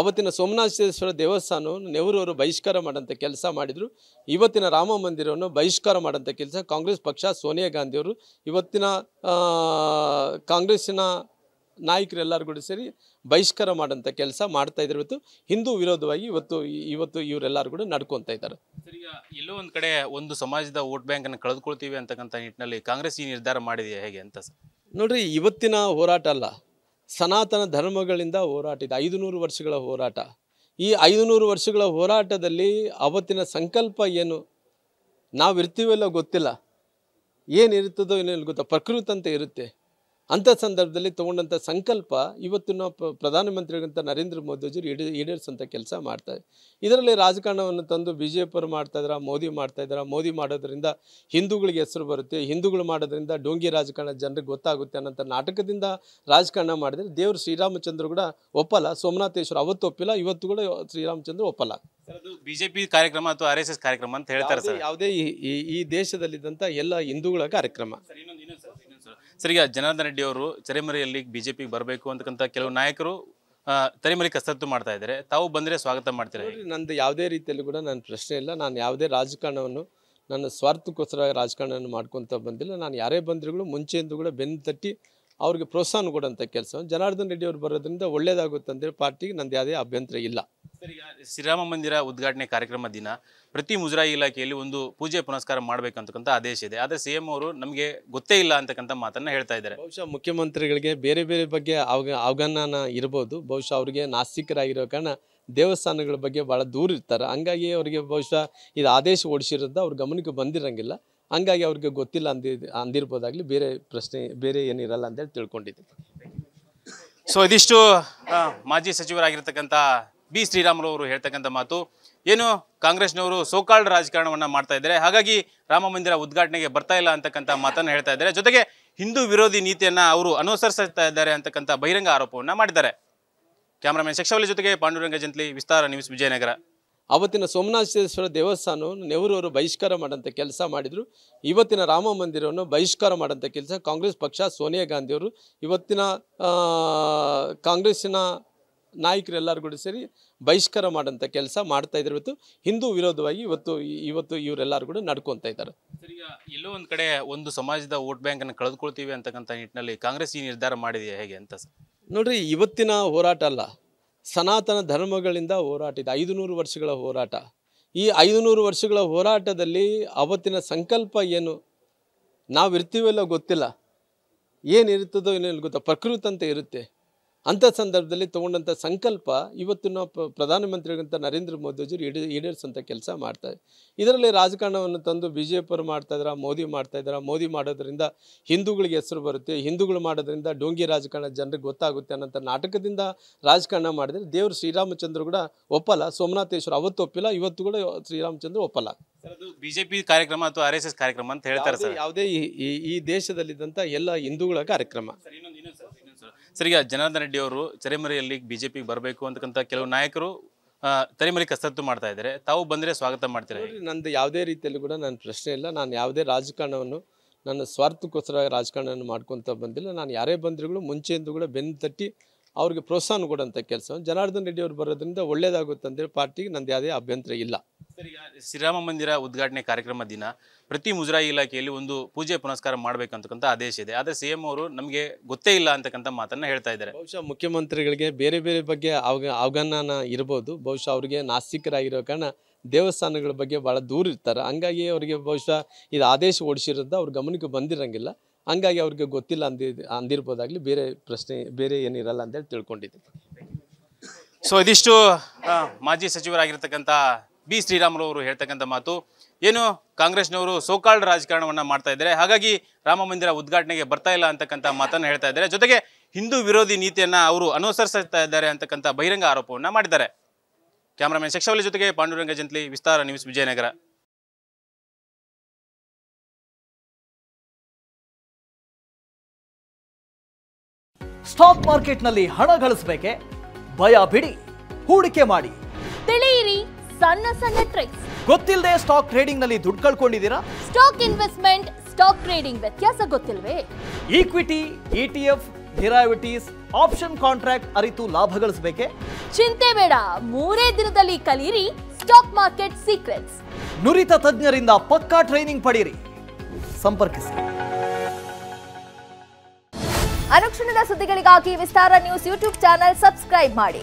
ಅವತ್ತಿನ ಸೋಮನಾಥೇಶ್ವರ ದೇವಸ್ಥಾನವನ್ನು ಅವರು ಬಹಿಷ್ಕಾರ ಮಾಡೋಂಥ ಕೆಲಸ ಮಾಡಿದರು ಇವತ್ತಿನ ರಾಮ ಮಂದಿರವನ್ನು ಬಹಿಷ್ಕಾರ ಮಾಡೋಂಥ ಕೆಲಸ ಕಾಂಗ್ರೆಸ್ ಪಕ್ಷ ಸೋನಿಯಾ ಗಾಂಧಿಯವರು ಇವತ್ತಿನ ಕಾಂಗ್ರೆಸ್ಸಿನ ನಾಯಕರೆಲ್ಲರೂ ಕೂಡ ಸೇರಿ ಬಹಿಷ್ಕಾರ ಮಾಡೋಂಥ ಕೆಲಸ ಮಾಡ್ತಾ ಇದ್ದಾರೆ ಇವತ್ತು ಹಿಂದೂ ವಿರೋಧವಾಗಿ ಇವತ್ತು ಇವತ್ತು ಇವರೆಲ್ಲರೂ ಕೂಡ ನಡ್ಕೊತಾ ಇದ್ದಾರೆ ಈಗ ಎಲ್ಲೋ ಒಂದು ಕಡೆ ಒಂದು ಸಮಾಜದ ವೋಟ್ ಬ್ಯಾಂಕನ್ನು ಕಳೆದುಕೊಳ್ತೀವಿ ಅಂತಕ್ಕಂಥ ನಿಟ್ಟಿನಲ್ಲಿ ಕಾಂಗ್ರೆಸ್ ಈ ನಿರ್ಧಾರ ಮಾಡಿದೆಯಾ ಹೇಗೆ ಅಂತ ಸರ್ ನೋಡ್ರಿ ಇವತ್ತಿನ ಹೋರಾಟ ಅಲ್ಲ ಸನಾತನ ಧರ್ಮಗಳಿಂದ ಹೋರಾಟಿದೆ ಐದುನೂರು ವರ್ಷಗಳ ಹೋರಾಟ ಈ ಐದುನೂರು ವರ್ಷಗಳ ಹೋರಾಟದಲ್ಲಿ ಅವತ್ತಿನ ಸಂಕಲ್ಪ ಏನು ನಾವಿರ್ತೀವಲ್ಲ ಗೊತ್ತಿಲ್ಲ ಏನಿರ್ತದೋ ಏನೇನು ಗೊತ್ತಾ ಪ್ರಕೃತಿ ಇರುತ್ತೆ ಅಂಥ ಸಂದರ್ಭದಲ್ಲಿ ತೊಗೊಂಡಂಥ ಸಂಕಲ್ಪ ಇವತ್ತಿನ ಪ್ರಧಾನಮಂತ್ರಿಗಿಂತ ನರೇಂದ್ರ ಮೋದಿಜಿ ಈಡೇ ಈಡೇರಿಸುವಂಥ ಕೆಲಸ ಮಾಡ್ತಾರೆ ಇದರಲ್ಲಿ ರಾಜಕಾರಣವನ್ನು ತಂದು ಬಿ ಜೆ ಪಿಯವರು ಮಾಡ್ತಾಯಿದ್ರ ಮೋದಿ ಮಾಡ್ತಾಯಿದ್ರ ಮೋದಿ ಮಾಡೋದ್ರಿಂದ ಹಿಂದೂಗಳಿಗೆ ಹೆಸರು ಬರುತ್ತೆ ಹಿಂದೂಗಳು ಮಾಡೋದ್ರಿಂದ ಡೋಂಗಿ ರಾಜಕಾರಣ ಜನರಿಗೆ ಗೊತ್ತಾಗುತ್ತೆ ಅನ್ನೋಂಥ ನಾಟಕದಿಂದ ರಾಜಕಾರಣ ಮಾಡಿದರೆ ದೇವರು ಶ್ರೀರಾಮಚಂದ್ರ ಕೂಡ ಒಪ್ಪಲ್ಲ ಸೋಮನಾಥೇಶ್ವರ ಅವತ್ತು ಒಪ್ಪಿಲ್ಲ ಇವತ್ತು ಕೂಡ ಶ್ರೀರಾಮಚಂದ್ರ ಒಪ್ಪಲ್ಲ ಬಿಜೆಪಿ ಕಾರ್ಯಕ್ರಮ ಅಥವಾ ಆರ್ ಎಸ್ ಎಸ್ ಕಾರ್ಯಕ್ರಮ ಅಂತ ಹೇಳ್ತಾರೆ ಸರ್ ಯಾವುದೇ ಈ ಈ ದೇಶದಲ್ಲಿದ್ದಂಥ ಎಲ್ಲ ಹಿಂದೂಗಳ ಕಾರ್ಯಕ್ರಮ ಸರಿಯಾಗಿ ಈಗ ಜನಾರ್ದನ್ ರೆಡ್ಡಿ ಅವರು ತೆರೆಮರೆಯಲ್ಲಿ ಬಿಜೆಪಿಗೆ ಬರಬೇಕು ಅಂತಕ್ಕಂಥ ಕೆಲವು ನಾಯಕರು ತೆರೆಮರೆ ಕಸರತ್ತು ಮಾಡ್ತಾ ಇದ್ದಾರೆ ತಾವು ಬಂದರೆ ಸ್ವಾಗತ ಮಾಡ್ತಾರೆ ನಂದು ಯಾವುದೇ ರೀತಿಯಲ್ಲಿ ಕೂಡ ನನ್ನ ಪ್ರಶ್ನೆ ಇಲ್ಲ ನಾನು ಯಾವುದೇ ರಾಜಕಾರಣವನ್ನು ನನ್ನ ಸ್ವಾರ್ಥಕ್ಕೋಸ್ಕರ ರಾಜಕಾರಣವನ್ನು ಮಾಡ್ಕೊತ ಬಂದಿಲ್ಲ ನಾನು ಯಾರೇ ಬಂದರೂ ಕೂಡ ಮುಂಚೆಯಿಂದ ಕೂಡ ಬೆನ್ನು ತಟ್ಟಿ ಅವ್ರಿಗೆ ಪ್ರೋತ್ಸಾಹ ಕೊಡೋಂಥ ಕೆಲಸ ಜನಾರ್ದನ್ ರೆಡ್ಡಿ ಅವರು ಬರೋದ್ರಿಂದ ಒಳ್ಳೇದಾಗುತ್ತೆ ಅಂದರೆ ಪಾರ್ಟಿಗೆ ನಂದು ಯಾವುದೇ ಅಭ್ಯಂತರ ಇಲ್ಲ ಶ್ರೀರಾಮ ಮಂದಿರ ಉದ್ಘಾಟನೆ ಕಾರ್ಯಕ್ರಮ ದಿನ ಪ್ರತಿ ಮುಜರಾಯಿ ಇಲಾಖೆಯಲ್ಲಿ ಒಂದು ಪೂಜೆ ಪುನಸ್ಕಾರ ಮಾಡಬೇಕಂತಕ್ಕಂಥ ಆದೇಶ ಇದೆ ಆದರೆ ಸಿ ಅವರು ನಮಗೆ ಗೊತ್ತೇ ಇಲ್ಲ ಅಂತಕ್ಕಂಥ ಮಾತನ್ನು ಹೇಳ್ತಾ ಇದ್ದಾರೆ ಬಹುಶಃ ಮುಖ್ಯಮಂತ್ರಿಗಳಿಗೆ ಬೇರೆ ಬೇರೆ ಬಗ್ಗೆ ಅವಗ ಇರಬಹುದು ಇರ್ಬೋದು ಬಹುಶಃ ಅವರಿಗೆ ನಾಸ್ತಿಕರಾಗಿರೋ ಕಾರಣ ದೇವಸ್ಥಾನಗಳ ಬಗ್ಗೆ ಭಾಳ ದೂರ ಇರ್ತಾರೆ ಹಂಗಾಗಿ ಅವರಿಗೆ ಬಹುಶಃ ಇದು ಆದೇಶ ಓಡಿಸಿರೋದು ಅವ್ರ ಗಮನಕ್ಕೆ ಬಂದಿರಂಗಿಲ್ಲ ಹಂಗಾಗಿ ಅವ್ರಿಗೆ ಗೊತ್ತಿಲ್ಲ ಅಂದಿ ಅಂದಿರ್ಬೋದಾಗಲಿ ಬೇರೆ ಪ್ರಶ್ನೆ ಬೇರೆ ಏನಿರಲ್ಲ ಅಂತೇಳಿ ತಿಳ್ಕೊಂಡಿದ್ದೀನಿ ಸೊ ಇದಿಷ್ಟು ಮಾಜಿ ಸಚಿವರಾಗಿರ್ತಕ್ಕಂಥ ಬಿ ಶ್ರೀರಾಮುಲು ಅವರು ಹೇಳ್ತಕ್ಕಂಥ ಮಾತು ಏನು ಕಾಂಗ್ರೆಸ್ನವರು ಸೋಕಾಲ್ಡ್ ರಾಜಕಾರಣವನ್ನು ಮಾಡ್ತಾ ಇದ್ದಾರೆ ಹಾಗಾಗಿ ರಾಮ ಮಂದಿರ ಉದ್ಘಾಟನೆಗೆ ಬರ್ತಾ ಇಲ್ಲ ಅಂತಕ್ಕಂಥ ಮಾತನ್ನು ಹೇಳ್ತಾ ಇದ್ದಾರೆ ಜೊತೆಗೆ ಹಿಂದೂ ವಿರೋಧಿ ನೀತಿಯನ್ನು ಅವರು ಅನುಸರಿಸ್ತಾ ಇದ್ದಾರೆ ಅಂತಕ್ಕಂಥ ಬಹಿರಂಗ ಆರೋಪವನ್ನು ಮಾಡಿದ್ದಾರೆ ಕ್ಯಾಮರಾಮನ್ ಶಕ್ಷವಲಿ ಜೊತೆಗೆ ಪಾಂಡುರಂಗ ಜಂತ್ಲಿ ವಿಸ್ತಾರ ನ್ಯೂಸ್ ವಿಜಯನಗರ ಆವತ್ತಿನ ಸೋಮನಾಥೇಶ್ವರ ದೇವಸ್ಥಾನವನ್ನು ಅವರು ಬಹಿಷ್ಕಾರ ಮಾಡೋಂಥ ಕೆಲಸ ಮಾಡಿದರು ಇವತ್ತಿನ ರಾಮ ಮಂದಿರವನ್ನು ಬಹಿಷ್ಕಾರ ಮಾಡೋಂಥ ಕೆಲಸ ಕಾಂಗ್ರೆಸ್ ಪಕ್ಷ ಸೋನಿಯಾ ಗಾಂಧಿಯವರು ಇವತ್ತಿನ ಕಾಂಗ್ರೆಸ್ಸಿನ ನಾಯಕರೆಲ್ಲರೂ ಕೂಡ ಸೇರಿ ಬಹಿಷ್ಕಾರ ಮಾಡೋಂಥ ಕೆಲಸ ಮಾಡ್ತಾ ಇದ್ದಾರೆ ಇವತ್ತು ಹಿಂದೂ ವಿರೋಧವಾಗಿ ಇವತ್ತು ಇವತ್ತು ಇವರೆಲ್ಲರೂ ಕೂಡ ನಡ್ಕೊತಾ ಇದ್ದಾರೆ ಈಗ ಎಲ್ಲೋ ಒಂದು ಕಡೆ ಒಂದು ಸಮಾಜದ ವೋಟ್ ಬ್ಯಾಂಕನ್ನು ಕಳೆದುಕೊಳ್ತೀವಿ ಅಂತಕ್ಕಂಥ ನಿಟ್ಟಿನಲ್ಲಿ ಕಾಂಗ್ರೆಸ್ ಈ ನಿರ್ಧಾರ ಮಾಡಿದೆಯಾ ಹೇಗೆ ಅಂತ ಸರ್ ನೋಡ್ರಿ ಇವತ್ತಿನ ಹೋರಾಟ ಅಲ್ಲ ಸನಾತನ ಧರ್ಮಗಳಿಂದ ಹೋರಾಟ ಇದೆ ಐದುನೂರು ವರ್ಷಗಳ ಹೋರಾಟ ಈ ಐದುನೂರು ವರ್ಷಗಳ ಹೋರಾಟದಲ್ಲಿ ಅವತ್ತಿನ ಸಂಕಲ್ಪ ಏನು ನಾವಿರ್ತೀವಲ್ಲ ಗೊತ್ತಿಲ್ಲ ಏನಿರ್ತದೋ ಏನೇನು ಗೊತ್ತ ಪ್ರಕೃತಿ ಅಂತ ಇರುತ್ತೆ ಅಂಥ ಸಂದರ್ಭದಲ್ಲಿ ತೊಗೊಂಡಂಥ ಸಂಕಲ್ಪ ಇವತ್ತು ನಾವು ಪ್ರಧಾನಮಂತ್ರಿಗಳಂತ ನರೇಂದ್ರ ಮೋದಿಜಿರು ಈಡೇ ಈಡೇರಿಸುವಂಥ ಕೆಲಸ ಮಾಡ್ತಾರೆ ಇದರಲ್ಲಿ ರಾಜಕಾರಣವನ್ನು ತಂದು ಬಿ ಜೆ ಮಾಡ್ತಾ ಮಾಡ್ತಾಯಿದ್ರ ಮೋದಿ ಮಾಡ್ತಾಯಿದ್ರ ಮೋದಿ ಮಾಡೋದ್ರಿಂದ ಹಿಂದೂಗಳಿಗೆ ಹೆಸರು ಬರುತ್ತೆ ಹಿಂದೂಗಳು ಮಾಡೋದ್ರಿಂದ ಡೋಂಗಿ ರಾಜಕಾರಣ ಜನರಿಗೆ ಗೊತ್ತಾಗುತ್ತೆ ಅನ್ನೋಂಥ ನಾಟಕದಿಂದ ರಾಜಕಾರಣ ಮಾಡಿದ್ರೆ ದೇವರು ಶ್ರೀರಾಮಚಂದ್ರ ಕೂಡ ಒಪ್ಪಲ್ಲ ಸೋಮನಾಥೇಶ್ವರ ಅವತ್ತು ಒಪ್ಪಿಲ್ಲ ಇವತ್ತು ಕೂಡ ಶ್ರೀರಾಮಚಂದ್ರ ಒಪ್ಪಲ್ಲ ಬಿಜೆಪಿ ಕಾರ್ಯಕ್ರಮ ಅಥವಾ ಆರ್ ಎಸ್ ಎಸ್ ಕಾರ್ಯಕ್ರಮ ಅಂತ ಹೇಳ್ತಾರೆ ಯಾವುದೇ ಈ ದೇಶದಲ್ಲಿದ್ದಂಥ ಎಲ್ಲ ಹಿಂದೂಗಳ ಕಾರ್ಯಕ್ರಮ ಸರಿ ಜನಾರ್ದನ್ ರೆಡ್ಡಿ ಅವರು ತೆರೆಮರೆಯಲ್ಲಿ ಬಿಜೆಪಿಗೆ ಬರಬೇಕು ಅಂತಕ್ಕಂಥ ಕೆಲವು ನಾಯಕರು ತೆರೆಮರೆ ಕಸರತ್ತು ಮಾಡ್ತಾ ಇದ್ದಾರೆ ತಾವು ಬಂದ್ರೆ ಸ್ವಾಗತ ಮಾಡ್ತಾರೆ ನಂದು ಯಾವುದೇ ರೀತಿಯಲ್ಲಿ ಕೂಡ ನನ್ನ ಪ್ರಶ್ನೆ ಇಲ್ಲ ನಾನು ಯಾವುದೇ ರಾಜಕಾರಣವನ್ನು ನನ್ನ ಸ್ವಾರ್ಥಕ್ಕೋಸ್ಕರ ರಾಜಕಾರಣವನ್ನು ಮಾಡ್ಕೊತ ಬಂದಿಲ್ಲ ನಾನು ಯಾರೇ ಬಂದ್ರೂ ಮುಂಚೆಯಿಂದ ಕೂಡ ಬೆನ್ನು ತಟ್ಟಿ ಅವ್ರಿಗೆ ಪ್ರೋತ್ಸಾಹ ಕೊಡೋಂಥ ಕೆಲಸ ಜನಾರ್ದನ್ ರೆಡ್ಡಿ ಅವರು ಬರೋದ್ರಿಂದ ಒಳ್ಳೇದಾಗುತ್ತೆ ಅಂದರೆ ಪಾರ್ಟಿಗೆ ನಂದು ಯಾವುದೇ ಅಭ್ಯಂತರ ಇಲ್ಲ ಶ್ರೀರಾಮ ಮಂದಿರ ಉದ್ಘಾಟನೆ ಕಾರ್ಯಕ್ರಮ ದಿನ ಪ್ರತಿ ಮುಜರಾಯಿ ಇಲಾಖೆಯಲ್ಲಿ ಒಂದು ಪೂಜೆ ಪುನಸ್ಕಾರ ಮಾಡಬೇಕಂತಕ್ಕಂಥ ಆದೇಶ ಇದೆ ಆದರೆ ಸಿ ಎಂ ಅವರು ನಮಗೆ ಗೊತ್ತೇ ಇಲ್ಲ ಅಂತಕ್ಕಂಥ ಮಾತನ್ನ ಹೇಳ್ತಾ ಇದ್ದಾರೆ ಬಹುಶಃ ಮುಖ್ಯಮಂತ್ರಿಗಳಿಗೆ ಬೇರೆ ಬೇರೆ ಬಗ್ಗೆ ಅವಗ ಇರಬಹುದು ಇರ್ಬೋದು ಬಹುಶಃ ಅವರಿಗೆ ನಾಸ್ತಿಕರಾಗಿರೋ ಕಾರಣ ದೇವಸ್ಥಾನಗಳ ಬಗ್ಗೆ ಭಾಳ ದೂರ ಇರ್ತಾರೆ ಹಂಗಾಗಿ ಅವರಿಗೆ ಬಹುಶಃ ಇದು ಆದೇಶ ಓಡಿಸಿರೋದು ಅವ್ರ ಗಮನಕ್ಕೆ ಬಂದಿರಂಗಿಲ್ಲ ಹಂಗಾಗಿ ಅವ್ರಿಗೆ ಗೊತ್ತಿಲ್ಲ ಅಂದಿ ಅಂದಿರ್ಬೋದಾಗಲಿ ಬೇರೆ ಪ್ರಶ್ನೆ ಬೇರೆ ಏನಿರಲ್ಲ ಅಂತೇಳಿ ತಿಳ್ಕೊಂಡಿದ್ದೀನಿ ಸೊ ಇದಿಷ್ಟು ಮಾಜಿ ಸಚಿವರಾಗಿರ್ತಕ್ಕಂಥ ಬಿ ಶ್ರೀರಾಮುಲು ಅವರು ಹೇಳ್ತಕ್ಕಂಥ ಮಾತು ಏನು ಕಾಂಗ್ರೆಸ್ನವರು ಸೋಕಾಲ್ಡ್ ರಾಜಕಾರಣವನ್ನು ಮಾಡ್ತಾ ಇದ್ದಾರೆ ಹಾಗಾಗಿ ರಾಮ ಮಂದಿರ ಉದ್ಘಾಟನೆಗೆ ಬರ್ತಾ ಇಲ್ಲ ಅಂತಕ್ಕಂಥ ಮಾತನ್ನು ಹೇಳ್ತಾ ಇದ್ದಾರೆ ಜೊತೆಗೆ ಹಿಂದೂ ವಿರೋಧಿ ನೀತಿಯನ್ನು ಅವರು ಅನುಸರಿಸ್ತಾ ಇದ್ದಾರೆ ಅಂತಕ್ಕಂಥ ಬಹಿರಂಗ ಆರೋಪವನ್ನು ಮಾಡಿದ್ದಾರೆ ಕ್ಯಾಮರಾಮನ್ ಶಕ್ಷವಲಿ ಜೊತೆಗೆ ಪಾಂಡುರಂಗ ಜಂತ್ಲಿ ವಿಸ್ತಾರ ನ್ಯೂಸ್ ವಿಜಯನಗರ ಸ್ಟಾಕ್ ಮಾರ್ಕೆಟ್ನಲ್ಲಿ ಹಣ ಗಳಿಸಬೇಕೆ ಭಯ ಬಿಡಿ ಹೂಡಿಕೆ ಮಾಡಿ ಸಣ್ಣ ಸಣ್ಣ ಟ್ರಿಕ್ಸ್ ಗೊತ್ತಿಲ್ಲದೆ ಸ್ಟಾಕ್ ಟ್ರೇಡಿಂಗ್ ನಲ್ಲಿ ದುಡ್ಡು ಕಳ್ಕೊಂಡಿದ್ದೀರಾ ಸ್ಟಾಕ್ ಇನ್ವೆಸ್ಟ್ಮೆಂಟ್ ಸ್ಟಾಕ್ ಟ್ರೇಡಿಂಗ್ ವ್ಯತ್ಯಾಸ ಗೊತ್ತಿಲ್ವೇ equity ETF derivatives option contract ಅರಿತು ಲಾಭ ಗಳಿಸಬೇಕೆ ಚಿಂತೆ ಬೇಡ ಮೂರೇ ದಿನದಲ್ಲಿ ಕಲಿಯಿರಿ ಸ್ಟಾಕ್ ಮಾರ್ಕೆಟ್ ಸೀಕ್ರೆಟ್ಸ್ ನುರಿತ ತಜ್ಞರಿಂದ ಪಕ್ಕಾ ಟ್ರೈನಿಂಗ್ ಪಡೆಯಿರಿ ಸಂಪರ್ಕಿಸಿ ಅನುಕ್ಷಣದ ಸುದ್ದಿಗಳಿಗಾಗಿ Vistara news YouTube channel subscribe ಮಾಡಿ